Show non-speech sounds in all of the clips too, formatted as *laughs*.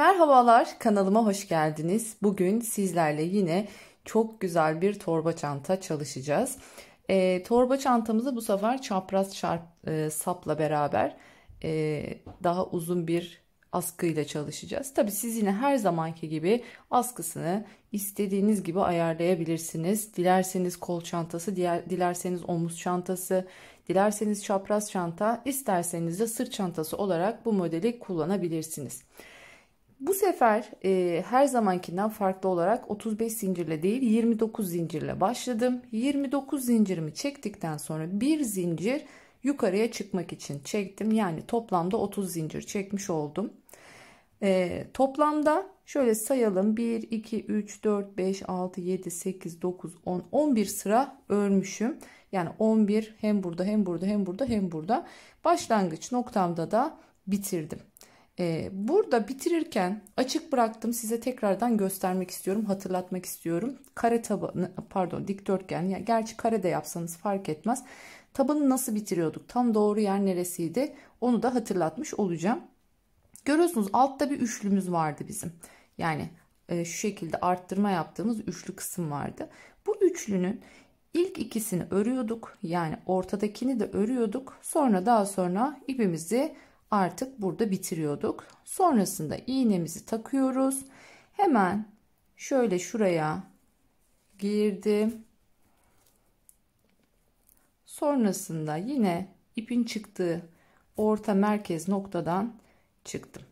Merhabalar kanalıma hoş geldiniz. Bugün sizlerle yine çok güzel bir torba çanta çalışacağız. E, torba çantamızı bu sefer çapraz şarp, e, sapla beraber e, daha uzun bir askıyla çalışacağız. Tabi siz yine her zamanki gibi askısını istediğiniz gibi ayarlayabilirsiniz. Dilerseniz kol çantası, diğer, dilerseniz omuz çantası, dilerseniz çapraz çanta, isterseniz de sırt çantası olarak bu modeli kullanabilirsiniz. Bu sefer e, her zamankinden farklı olarak 35 zincirle değil 29 zincirle başladım. 29 zincirimi çektikten sonra bir zincir yukarıya çıkmak için çektim. Yani toplamda 30 zincir çekmiş oldum. E, toplamda şöyle sayalım 1, 2, 3, 4, 5, 6, 7, 8, 9, 10, 11 sıra örmüşüm. Yani 11 hem burada hem burada hem burada hem burada başlangıç noktamda da bitirdim. Ee, burada bitirirken açık bıraktım size tekrardan göstermek istiyorum hatırlatmak istiyorum kare tabanı pardon dikdörtgen ya gerçi kare de yapsanız fark etmez tabanı nasıl bitiriyorduk tam doğru yer neresiydi onu da hatırlatmış olacağım görüyorsunuz altta bir üçlümüz vardı bizim yani e, şu şekilde arttırma yaptığımız üçlü kısım vardı bu üçlünün ilk ikisini örüyorduk yani ortadakini de örüyorduk sonra daha sonra ipimizi artık burada bitiriyorduk. Sonrasında iğnemizi takıyoruz. Hemen şöyle şuraya girdim. Sonrasında yine ipin çıktığı orta merkez noktadan çıktım.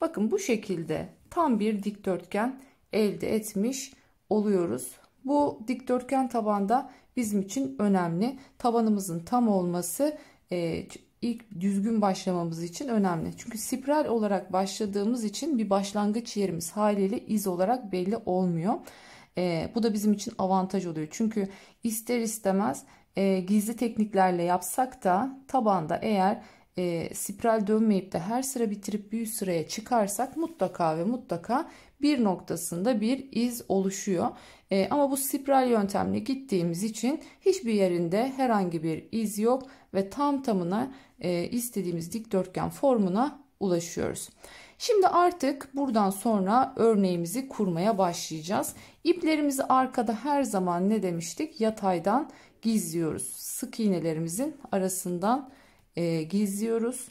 Bakın bu şekilde tam bir dikdörtgen elde etmiş oluyoruz. Bu dikdörtgen tabanda bizim için önemli. Tabanımızın tam olması e, ilk düzgün başlamamız için önemli. Çünkü spiral olarak başladığımız için bir başlangıç yerimiz haliyle iz olarak belli olmuyor. E, bu da bizim için avantaj oluyor. Çünkü ister istemez e, gizli tekniklerle yapsak da tabanda eğer e, spiral dönmeyip de her sıra bitirip bir üst sıraya çıkarsak mutlaka ve mutlaka bir noktasında bir iz oluşuyor. E, ama bu spiral yöntemle gittiğimiz için hiçbir yerinde herhangi bir iz yok ve tam tamına e, istediğimiz dikdörtgen formuna ulaşıyoruz. Şimdi artık buradan sonra örneğimizi kurmaya başlayacağız. İplerimizi arkada her zaman ne demiştik? Yataydan gizliyoruz. Sık iğnelerimizin arasından e, gizliyoruz.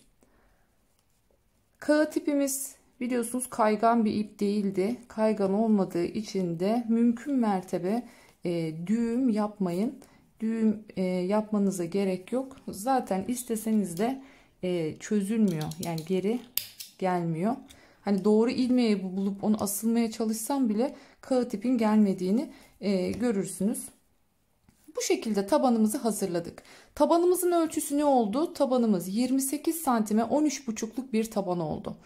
Kağıt ipimiz biliyorsunuz kaygan bir ip değildi. Kaygan olmadığı için de mümkün mertebe e, düğüm yapmayın. Düğüm e, yapmanıza gerek yok. Zaten isteseniz de e, çözülmüyor. Yani geri gelmiyor. Hani doğru ilmeği bulup onu asılmaya çalışsam bile kağıt ipin gelmediğini e, görürsünüz. Bu şekilde tabanımızı hazırladık. Tabanımızın ölçüsü ne oldu? Tabanımız 28 santime 13 buçukluk bir taban oldu.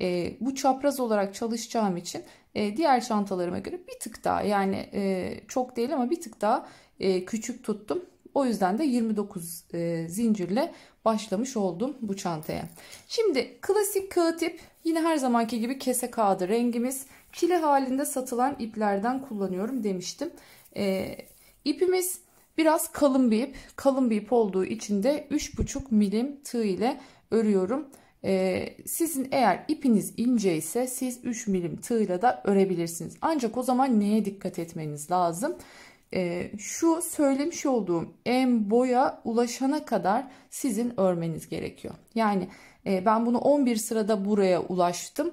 E, bu çapraz olarak çalışacağım için e, diğer çantalarıma göre bir tık daha yani e, çok değil ama bir tık daha e, küçük tuttum. O yüzden de 29 e, zincirle başlamış oldum bu çantaya. Şimdi klasik kağıt ip yine her zamanki gibi kese kağıdı rengimiz. File halinde satılan iplerden kullanıyorum demiştim. E, ipimiz Biraz kalın bir ip. Kalın bir ip olduğu için de 3,5 milim tığ ile örüyorum. Ee, sizin eğer ipiniz ince ise siz 3 milim tığla da örebilirsiniz. Ancak o zaman neye dikkat etmeniz lazım? Ee, şu söylemiş olduğum en boya ulaşana kadar sizin örmeniz gerekiyor. Yani e, ben bunu 11 sırada buraya ulaştım.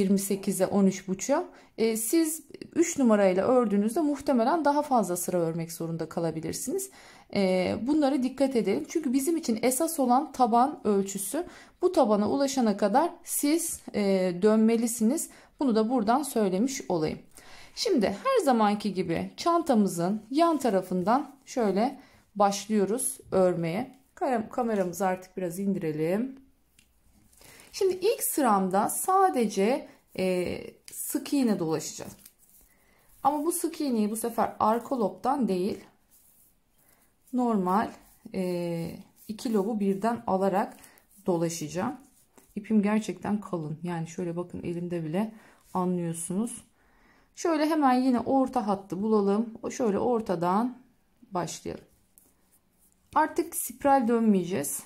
28'e 13.5'a e, siz 3 numarayla ördüğünüzde muhtemelen daha fazla sıra örmek zorunda kalabilirsiniz. E, bunlara dikkat edelim. Çünkü bizim için esas olan taban ölçüsü. Bu tabana ulaşana kadar siz e, dönmelisiniz. Bunu da buradan söylemiş olayım. Şimdi her zamanki gibi çantamızın yan tarafından şöyle başlıyoruz örmeye. Kameramızı artık biraz indirelim. Şimdi ilk sıramda sadece e, sık iğne dolaşacağız. Ama bu sık iğneyi bu sefer arka lobdan değil normal e, iki lobu birden alarak dolaşacağım. İpim gerçekten kalın. Yani şöyle bakın elimde bile anlıyorsunuz. Şöyle hemen yine orta hattı bulalım. O şöyle ortadan başlayalım. Artık spiral dönmeyeceğiz.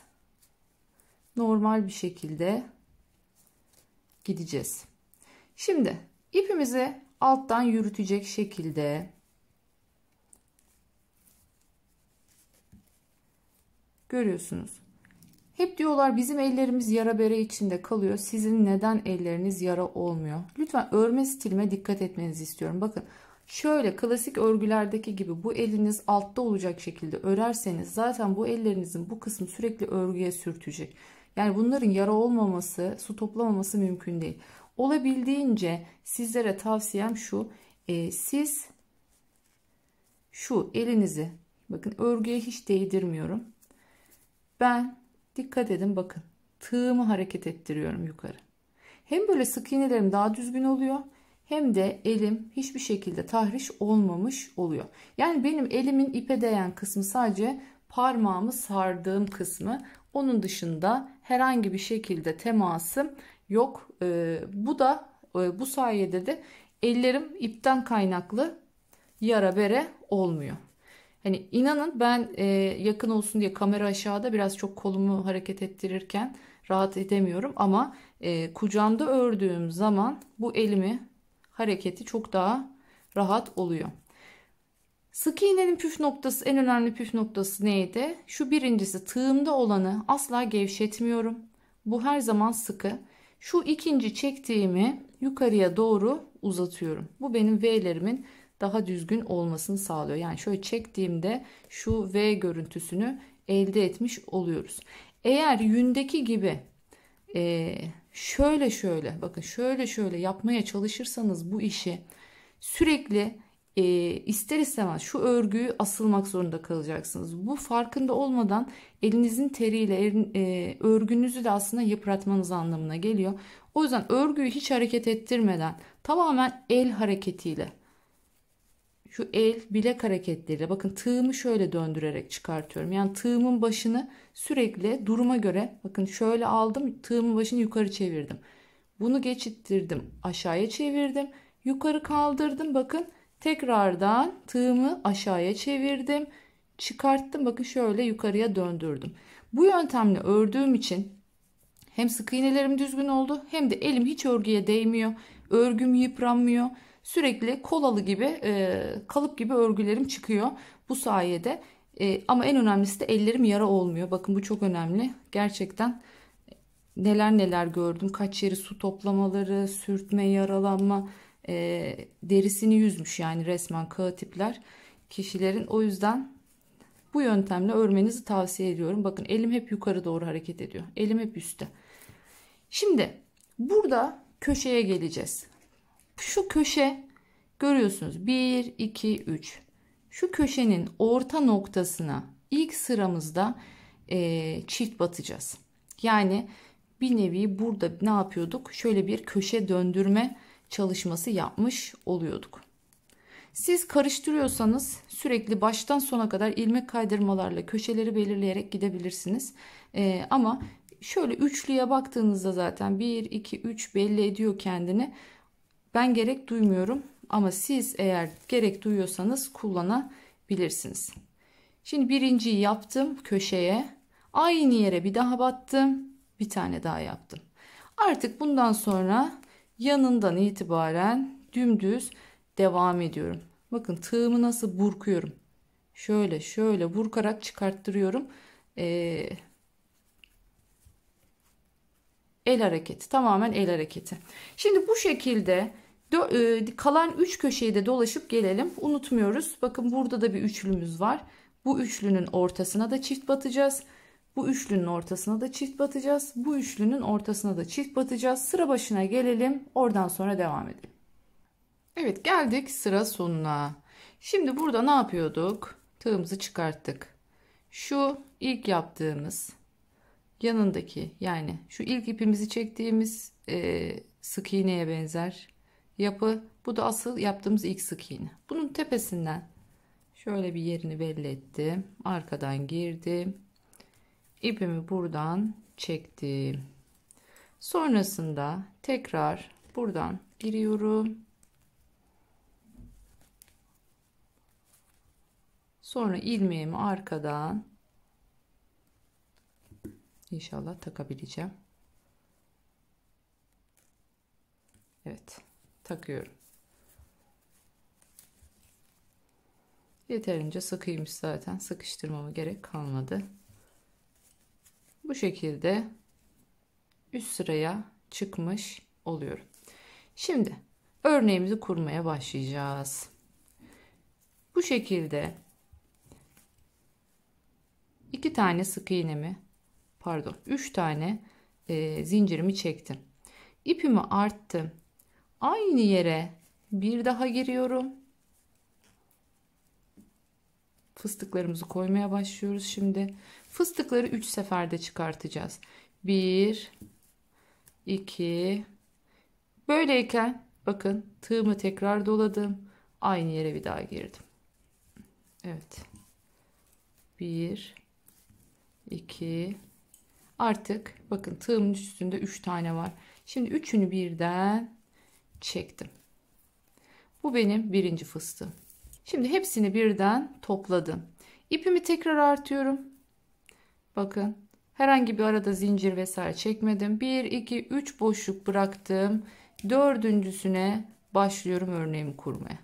Normal bir şekilde gideceğiz. Şimdi ipimizi alttan yürütecek şekilde görüyorsunuz. Hep diyorlar bizim ellerimiz yara bere içinde kalıyor. Sizin neden elleriniz yara olmuyor? Lütfen örme stilime dikkat etmenizi istiyorum. Bakın şöyle klasik örgülerdeki gibi bu eliniz altta olacak şekilde örerseniz zaten bu ellerinizin bu kısmı sürekli örgüye sürtecek. Yani bunların yara olmaması, su toplamaması mümkün değil. Olabildiğince sizlere tavsiyem şu. E, siz şu elinizi bakın örgüye hiç değdirmiyorum. Ben dikkat edin bakın tığımı hareket ettiriyorum yukarı. Hem böyle sık iğnelerim daha düzgün oluyor hem de elim hiçbir şekilde tahriş olmamış oluyor. Yani benim elimin ipe değen kısmı sadece parmağımı sardığım kısmı. Onun dışında herhangi bir şekilde temasım yok. E, bu da e, bu sayede de ellerim ipten kaynaklı yara bere olmuyor. Hani inanın ben e, yakın olsun diye kamera aşağıda biraz çok kolumu hareket ettirirken rahat edemiyorum ama e, kucağımda ördüğüm zaman bu elimi hareketi çok daha rahat oluyor. Sık iğnenin püf noktası en önemli püf noktası neydi? Şu birincisi tığımda olanı asla gevşetmiyorum. Bu her zaman sıkı. Şu ikinci çektiğimi yukarıya doğru uzatıyorum. Bu benim V'lerimin daha düzgün olmasını sağlıyor. Yani şöyle çektiğimde şu V görüntüsünü elde etmiş oluyoruz. Eğer yündeki gibi e, şöyle şöyle bakın şöyle şöyle yapmaya çalışırsanız bu işi sürekli e, ister istemez şu örgüyü asılmak zorunda kalacaksınız. Bu farkında olmadan elinizin teriyle er, e, örgünüzü de aslında yıpratmanız anlamına geliyor. O yüzden örgüyü hiç hareket ettirmeden tamamen el hareketiyle şu el bilek hareketleriyle bakın tığımı şöyle döndürerek çıkartıyorum. Yani tığımın başını sürekli duruma göre bakın şöyle aldım tığımın başını yukarı çevirdim. Bunu geçittirdim aşağıya çevirdim yukarı kaldırdım bakın Tekrardan tığımı aşağıya çevirdim. Çıkarttım. Bakın şöyle yukarıya döndürdüm. Bu yöntemle ördüğüm için hem sık iğnelerim düzgün oldu hem de elim hiç örgüye değmiyor. Örgüm yıpranmıyor. Sürekli kolalı gibi e, kalıp gibi örgülerim çıkıyor bu sayede. E, ama en önemlisi de ellerim yara olmuyor. Bakın bu çok önemli. Gerçekten neler neler gördüm. Kaç yeri su toplamaları, sürtme, yaralanma e, derisini yüzmüş yani resmen kağıt tipler kişilerin. O yüzden bu yöntemle örmenizi tavsiye ediyorum. Bakın elim hep yukarı doğru hareket ediyor. Elim hep üstte. Şimdi burada köşeye geleceğiz. Şu köşe görüyorsunuz 1, 2, 3. Şu köşenin orta noktasına ilk sıramızda e, çift batacağız. Yani bir nevi burada ne yapıyorduk? Şöyle bir köşe döndürme çalışması yapmış oluyorduk. Siz karıştırıyorsanız sürekli baştan sona kadar ilmek kaydırmalarla köşeleri belirleyerek gidebilirsiniz. Ee, ama şöyle üçlüye baktığınızda zaten 1, 2, 3 belli ediyor kendini. Ben gerek duymuyorum ama siz eğer gerek duyuyorsanız kullanabilirsiniz. Şimdi birinciyi yaptım köşeye. Aynı yere bir daha battım. Bir tane daha yaptım. Artık bundan sonra yanından itibaren dümdüz devam ediyorum. Bakın tığımı nasıl burkuyorum. Şöyle şöyle burkarak çıkarttırıyorum. Ee, el hareketi tamamen el hareketi. Şimdi bu şekilde e, kalan 3 köşeyi de dolaşıp gelelim. Unutmuyoruz. Bakın burada da bir üçlümüz var. Bu üçlünün ortasına da çift batacağız. Bu üçlünün ortasına da çift batacağız. Bu üçlünün ortasına da çift batacağız. Sıra başına gelelim. Oradan sonra devam edelim. Evet geldik sıra sonuna. Şimdi burada ne yapıyorduk? Tığımızı çıkarttık. Şu ilk yaptığımız yanındaki yani şu ilk ipimizi çektiğimiz e, sık iğneye benzer yapı. Bu da asıl yaptığımız ilk sık iğne. Bunun tepesinden şöyle bir yerini belli ettim. Arkadan girdim ipimi buradan çektim. Sonrasında tekrar buradan giriyorum. Sonra ilmeğimi arkadan inşallah takabileceğim. Evet, takıyorum. Yeterince sıkıymış zaten. Sıkıştırmama gerek kalmadı bu şekilde üst sıraya çıkmış oluyorum. Şimdi örneğimizi kurmaya başlayacağız. Bu şekilde iki tane sık iğnemi pardon üç tane e, zincirimi çektim. İpimi arttım. Aynı yere bir daha giriyorum. Fıstıklarımızı koymaya başlıyoruz şimdi. Fıstıkları 3 seferde çıkartacağız. 1 2 Böyleyken bakın tığımı tekrar doladım. Aynı yere bir daha girdim. Evet. 1 2 Artık bakın tığımın üstünde 3 tane var. Şimdi üçünü birden çektim. Bu benim birinci fıstığım. Şimdi hepsini birden topladım. İpimi tekrar artıyorum. Bakın herhangi bir arada zincir vesaire çekmedim. 1, 2, 3 boşluk bıraktım. Dördüncüsüne başlıyorum örneğimi kurmaya.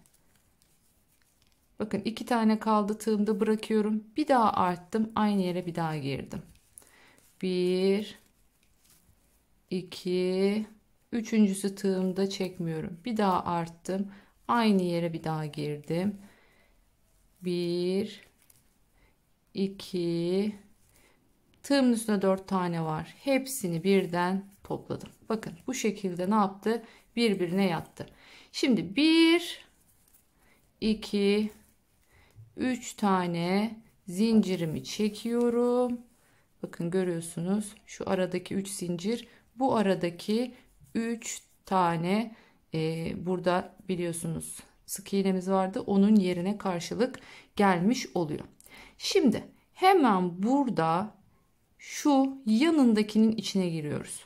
Bakın iki tane kaldı tığımda bırakıyorum. Bir daha arttım. Aynı yere bir daha girdim. 1, 2, üçüncüsü tığımda çekmiyorum. Bir daha arttım. Aynı yere bir daha girdim. 1 2 tığımın üstüne 4 tane var. Hepsini birden topladım. Bakın bu şekilde ne yaptı? Birbirine yattı. Şimdi 1 2 3 tane zincirimi çekiyorum. Bakın görüyorsunuz şu aradaki 3 zincir bu aradaki 3 tane e, burada biliyorsunuz sık iğnemiz vardı. Onun yerine karşılık gelmiş oluyor. Şimdi hemen burada şu yanındakinin içine giriyoruz.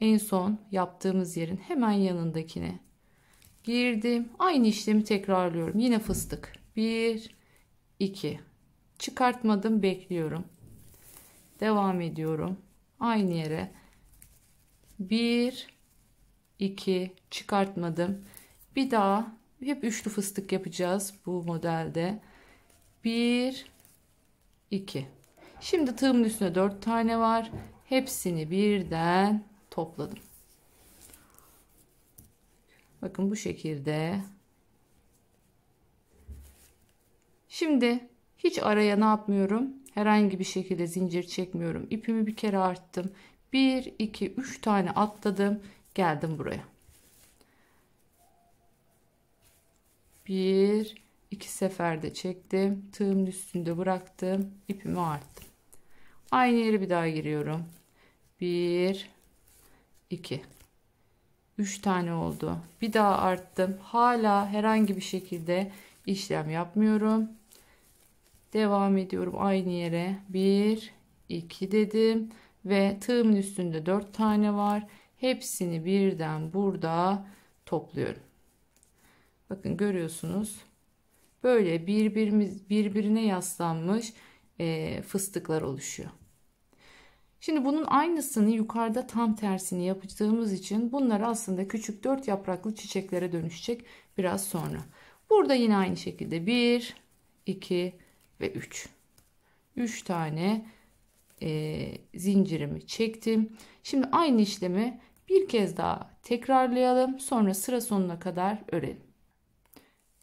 En son yaptığımız yerin hemen yanındakine girdim. Aynı işlemi tekrarlıyorum. Yine fıstık. 1 2 çıkartmadım, bekliyorum. Devam ediyorum. Aynı yere 1 2 çıkartmadım. Bir daha hep üçlü fıstık yapacağız bu modelde. 1 2 Şimdi tığımın üstüne 4 tane var. Hepsini birden topladım. Bakın bu şekilde. Şimdi hiç araya ne yapmıyorum? Herhangi bir şekilde zincir çekmiyorum. İpimi bir kere arttım. 1 2 3 tane atladım. Geldim buraya. bir iki seferde çektim tığımın üstünde bıraktım ipimi arttım aynı yere bir daha giriyorum Bir, iki, üç tane oldu bir daha arttım hala herhangi bir şekilde işlem yapmıyorum devam ediyorum aynı yere Bir, iki dedim ve tığımın üstünde dört tane var hepsini birden burada topluyorum Bakın görüyorsunuz. Böyle birbirimiz birbirine yaslanmış e, fıstıklar oluşuyor. Şimdi bunun aynısını yukarıda tam tersini yapacağımız için bunlar aslında küçük dört yapraklı çiçeklere dönüşecek biraz sonra. Burada yine aynı şekilde 1, 2 ve 3. 3 tane e, zincirimi çektim. Şimdi aynı işlemi bir kez daha tekrarlayalım. Sonra sıra sonuna kadar örelim.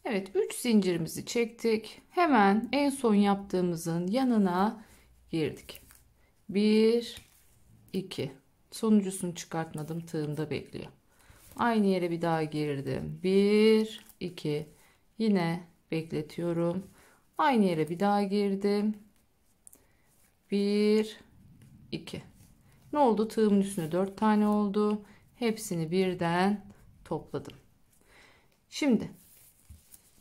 Evet 3 zincirimizi çektik. Hemen en son yaptığımızın yanına girdik. 1 2 Sonuncusunu çıkartmadım. Tığımda bekliyor. Aynı yere bir daha girdim. 1 2 Yine bekletiyorum. Aynı yere bir daha girdim. 1 2 Ne oldu? Tığımın üstüne 4 tane oldu. Hepsini birden topladım. Şimdi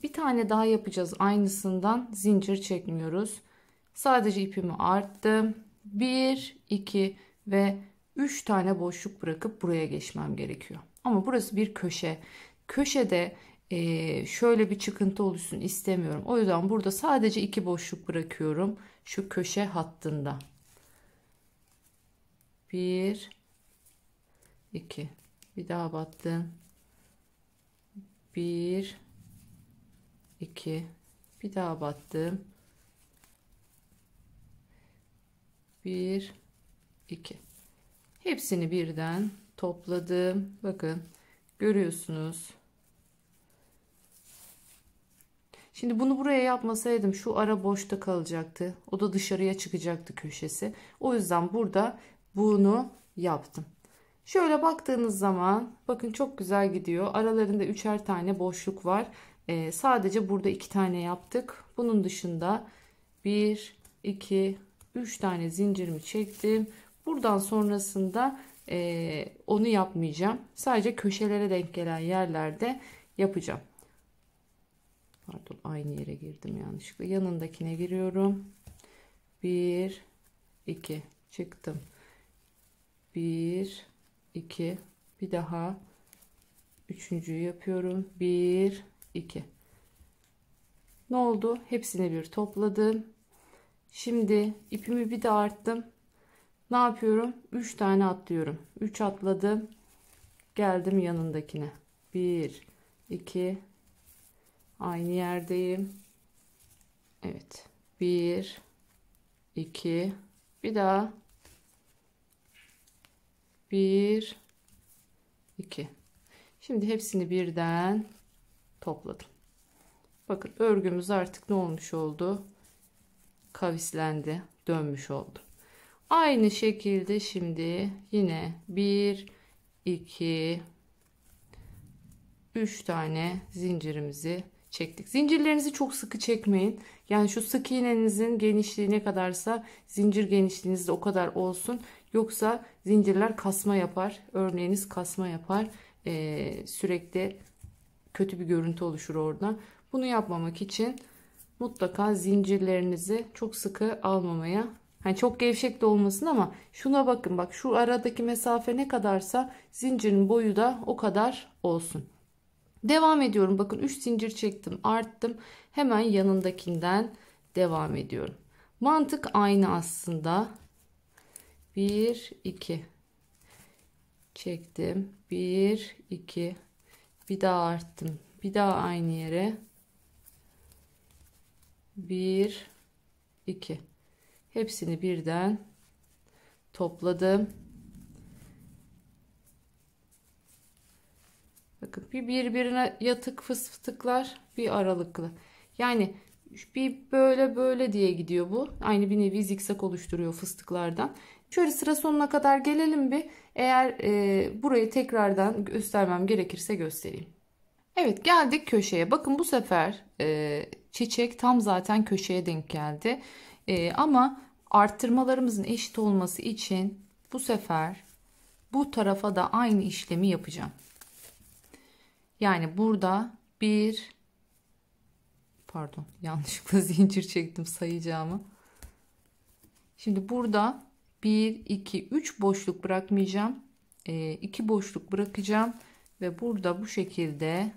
bir tane daha yapacağız aynısından zincir çekmiyoruz. Sadece ipimi arttım. 1, 2 ve 3 tane boşluk bırakıp buraya geçmem gerekiyor. Ama burası bir köşe. Köşede e, şöyle bir çıkıntı oluşsun istemiyorum. O yüzden burada sadece iki boşluk bırakıyorum. Şu köşe hattında. 1, 2. Bir daha battım. 1, 2 bir daha battım 1 2 hepsini birden topladım bakın görüyorsunuz Şimdi bunu buraya yapmasaydım şu ara boşta kalacaktı. O da dışarıya çıkacaktı köşesi. O yüzden burada bunu yaptım. Şöyle baktığınız zaman bakın çok güzel gidiyor. Aralarında üçer tane boşluk var e, sadece burada iki tane yaptık bunun dışında bir iki üç tane zincirimi çektim buradan sonrasında e, onu yapmayacağım sadece köşelere denk gelen yerlerde yapacağım pardon aynı yere girdim yanlışlıkla yanındakine giriyorum Bir, iki, çıktım Bir, iki, bir daha üçüncüyü yapıyorum 1 2. Ne oldu? Hepsini bir topladım. Şimdi ipimi bir de arttım. Ne yapıyorum? 3 tane atlıyorum. 3 atladım. Geldim yanındakine. 1 2 Aynı yerdeyim. Evet. 1 2 Bir daha. 1 2 Şimdi hepsini birden topladım. Bakın örgümüz artık ne olmuş oldu? Kavislendi, dönmüş oldu. Aynı şekilde şimdi yine 1 2 3 tane zincirimizi çektik. Zincirlerinizi çok sıkı çekmeyin. Yani şu sık iğnenizin genişliği ne kadarsa zincir genişliğiniz de o kadar olsun. Yoksa zincirler kasma yapar. Örneğiniz kasma yapar. Ee, sürekli kötü bir görüntü oluşur orada. Bunu yapmamak için mutlaka zincirlerinizi çok sıkı almamaya hani çok gevşek de olmasın ama şuna bakın bak şu aradaki mesafe ne kadarsa zincirin boyu da o kadar olsun. Devam ediyorum bakın 3 zincir çektim arttım hemen yanındakinden devam ediyorum. Mantık aynı aslında 1 2 çektim 1 2 bir daha arttım bir daha aynı yere 1 2 hepsini birden topladım bakın bir birbirine yatık fıstıklar bir aralıklı yani bir böyle böyle diye gidiyor bu aynı bir nevi zikzak oluşturuyor fıstıklardan Şöyle sıra sonuna kadar gelelim bir. Eğer e, burayı tekrardan göstermem gerekirse göstereyim. Evet geldik köşeye. Bakın bu sefer e, çiçek tam zaten köşeye denk geldi. E, ama arttırmalarımızın eşit olması için bu sefer bu tarafa da aynı işlemi yapacağım. Yani burada bir pardon yanlışlıkla *laughs* zincir çektim sayacağımı. Şimdi burada 1 2 3 boşluk bırakmayacağım. 2 ee, boşluk bırakacağım ve burada bu şekilde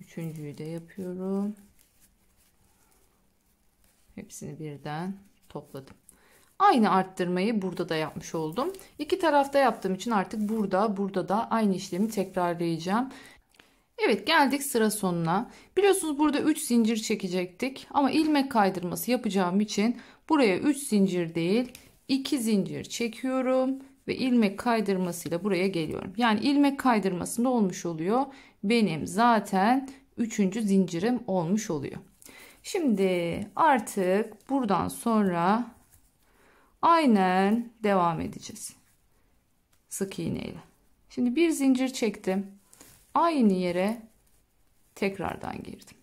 Üçüncüyü de yapıyorum. Hepsini birden topladım. Aynı arttırmayı burada da yapmış oldum. İki tarafta yaptığım için artık burada, burada da aynı işlemi tekrarlayacağım. Evet geldik sıra sonuna. Biliyorsunuz burada 3 zincir çekecektik ama ilmek kaydırması yapacağım için buraya 3 zincir değil 2 zincir çekiyorum ve ilmek kaydırmasıyla buraya geliyorum. Yani ilmek kaydırmasında olmuş oluyor. Benim zaten 3. zincirim olmuş oluyor. Şimdi artık buradan sonra aynen devam edeceğiz. Sık iğneyle. Şimdi bir zincir çektim aynı yere tekrardan girdim.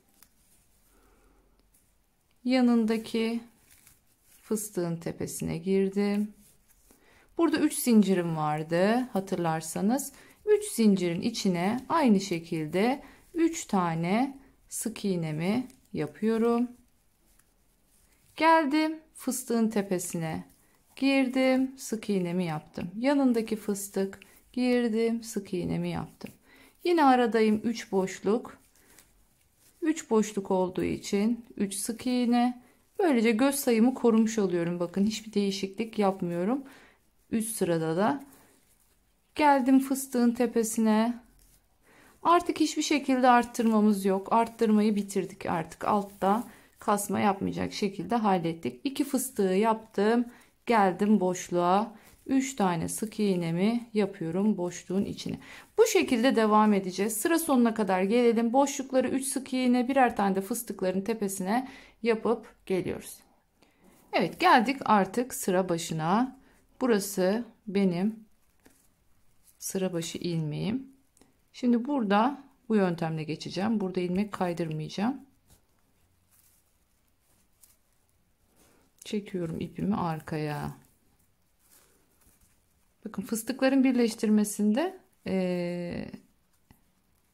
Yanındaki fıstığın tepesine girdim. Burada 3 zincirim vardı hatırlarsanız. 3 zincirin içine aynı şekilde 3 tane sık iğnemi yapıyorum. Geldim fıstığın tepesine girdim sık iğnemi yaptım. Yanındaki fıstık girdim sık iğnemi yaptım. Yine aradayım 3 boşluk. 3 boşluk olduğu için 3 sık iğne. Böylece göz sayımı korumuş oluyorum. Bakın hiçbir değişiklik yapmıyorum. Üst sırada da geldim fıstığın tepesine. Artık hiçbir şekilde arttırmamız yok. Arttırmayı bitirdik artık. Altta kasma yapmayacak şekilde hallettik. 2 fıstığı yaptım. Geldim boşluğa. 3 tane sık iğnemi yapıyorum boşluğun içine. Bu şekilde devam edeceğiz. Sıra sonuna kadar gelelim. Boşlukları 3 sık iğne birer tane de fıstıkların tepesine yapıp geliyoruz. Evet geldik artık sıra başına. Burası benim sıra başı ilmeğim. Şimdi burada bu yöntemle geçeceğim. Burada ilmek kaydırmayacağım. Çekiyorum ipimi arkaya. Bakın fıstıkların birleştirmesinde e,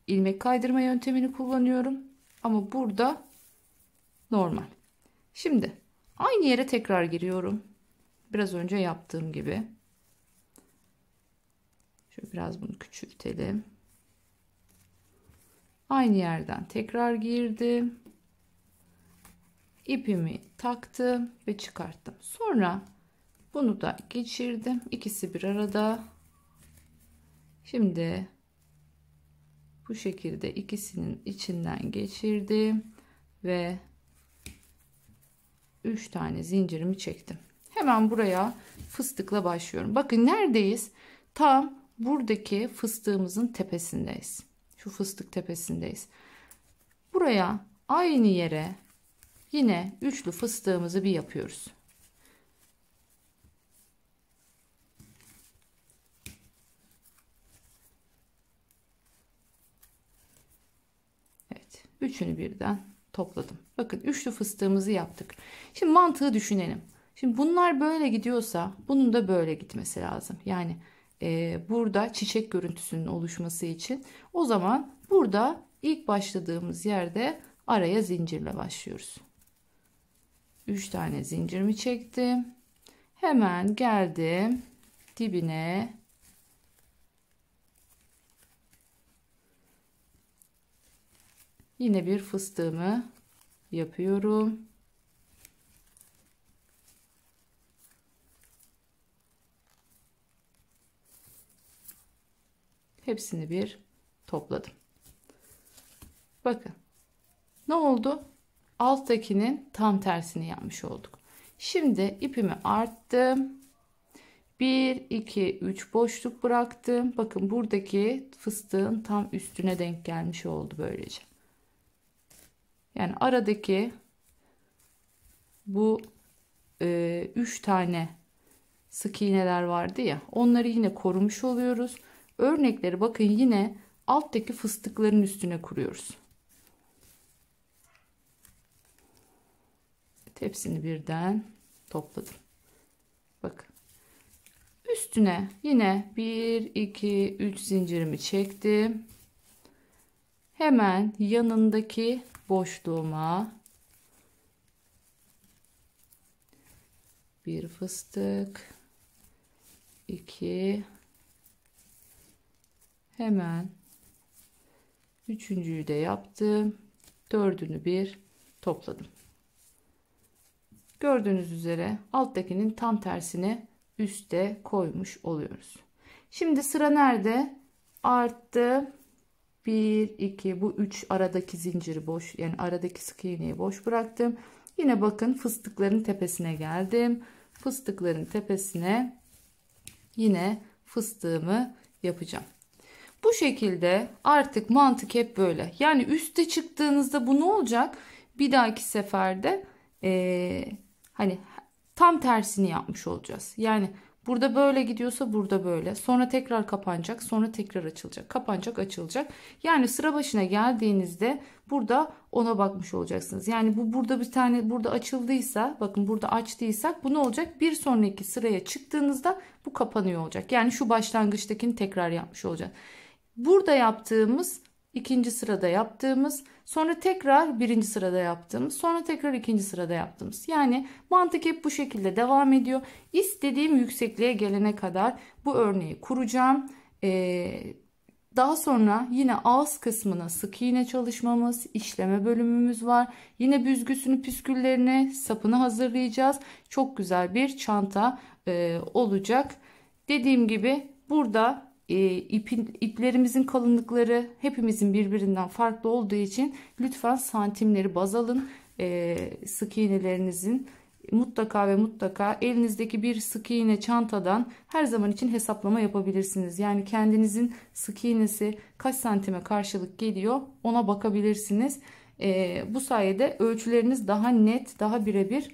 ilmek kaydırma yöntemini kullanıyorum. Ama burada normal. Şimdi aynı yere tekrar giriyorum. Biraz önce yaptığım gibi. Şöyle biraz bunu küçültelim. Aynı yerden tekrar girdim. İpimi taktım ve çıkarttım. Sonra bunu da geçirdim. İkisi bir arada. Şimdi bu şekilde ikisinin içinden geçirdim ve 3 tane zincirimi çektim. Hemen buraya fıstıkla başlıyorum. Bakın neredeyiz? Tam buradaki fıstığımızın tepesindeyiz. Şu fıstık tepesindeyiz. Buraya aynı yere yine üçlü fıstığımızı bir yapıyoruz. Üçünü birden topladım. Bakın üçlü fıstığımızı yaptık. Şimdi mantığı düşünelim. Şimdi bunlar böyle gidiyorsa bunun da böyle gitmesi lazım. Yani e, burada çiçek görüntüsünün oluşması için o zaman burada ilk başladığımız yerde araya zincirle başlıyoruz. 3 tane zincirimi çektim. Hemen geldim dibine Yine bir fıstığımı yapıyorum. Hepsini bir topladım. Bakın. Ne oldu? Alttakinin tam tersini yapmış olduk. Şimdi ipimi arttım. 1, 2, 3 boşluk bıraktım. Bakın buradaki fıstığın tam üstüne denk gelmiş oldu böylece. Yani aradaki bu e, üç tane sık iğneler vardı ya onları yine korumuş oluyoruz. Örnekleri bakın yine alttaki fıstıkların üstüne kuruyoruz. Hepsini birden topladım. Bak, Üstüne yine 1, 2, 3 zincirimi çektim. Hemen yanındaki boşluğuma bir fıstık iki hemen üçüncüyü de yaptım dördünü bir topladım gördüğünüz üzere alttakinin tam tersini üste koymuş oluyoruz şimdi sıra nerede arttı 1 2 bu 3 aradaki zinciri boş yani aradaki sık iğneyi boş bıraktım yine bakın fıstıkların tepesine geldim fıstıkların tepesine yine fıstığımı yapacağım bu şekilde artık mantık hep böyle yani üste çıktığınızda bu ne olacak bir dahaki seferde ee, hani tam tersini yapmış olacağız yani Burada böyle gidiyorsa burada böyle. Sonra tekrar kapanacak. Sonra tekrar açılacak. Kapanacak açılacak. Yani sıra başına geldiğinizde burada ona bakmış olacaksınız. Yani bu burada bir tane burada açıldıysa bakın burada açtıysak bu ne olacak? Bir sonraki sıraya çıktığınızda bu kapanıyor olacak. Yani şu başlangıçtakini tekrar yapmış olacak. Burada yaptığımız ikinci sırada yaptığımız, sonra tekrar birinci sırada yaptığımız, sonra tekrar ikinci sırada yaptığımız. Yani mantık hep bu şekilde devam ediyor. İstediğim yüksekliğe gelene kadar bu örneği kuracağım. Ee, daha sonra yine ağız kısmına sık iğne çalışmamız, işleme bölümümüz var. Yine büzgüsünü, püsküllerini, sapını hazırlayacağız. Çok güzel bir çanta e, olacak. Dediğim gibi burada e, ipin, iplerimizin kalınlıkları hepimizin birbirinden farklı olduğu için lütfen santimleri baz alın. E, sık iğnelerinizin mutlaka ve mutlaka elinizdeki bir sık iğne çantadan her zaman için hesaplama yapabilirsiniz. Yani kendinizin sık iğnesi kaç santime karşılık geliyor ona bakabilirsiniz. E, bu sayede ölçüleriniz daha net daha birebir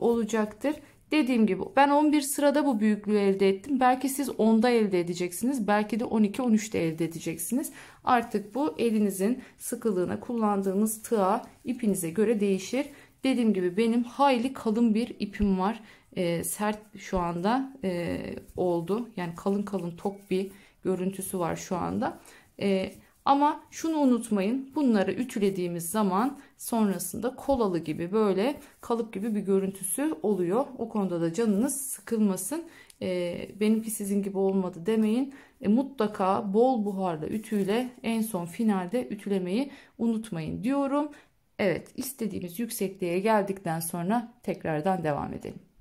olacaktır. Dediğim gibi ben 11 sırada bu büyüklüğü elde ettim. Belki siz 10'da elde edeceksiniz. Belki de 12-13'te elde edeceksiniz. Artık bu elinizin sıkılığına kullandığınız tığa ipinize göre değişir. Dediğim gibi benim hayli kalın bir ipim var. E, sert şu anda e, oldu. Yani kalın kalın tok bir görüntüsü var şu anda. E, ama şunu unutmayın bunları ütülediğimiz zaman sonrasında kolalı gibi böyle kalıp gibi bir görüntüsü oluyor. O konuda da canınız sıkılmasın. Ee, benimki sizin gibi olmadı demeyin. E, mutlaka bol buharla ütüyle en son finalde ütülemeyi unutmayın diyorum. Evet istediğimiz yüksekliğe geldikten sonra tekrardan devam edelim.